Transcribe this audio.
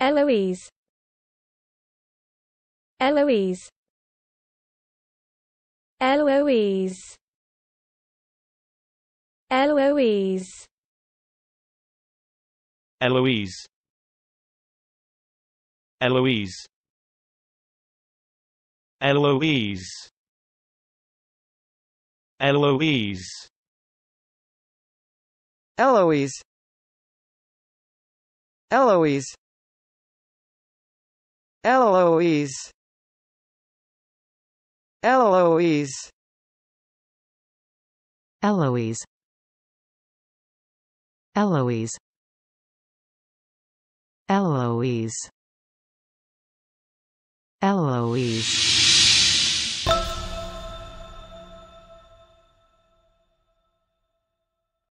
Eloise Eloise Eloise Eloise Eloise Eloise Eloise Eloise Eloise Eloise Eloise Eloise Eloise Eloise Eloise Eloise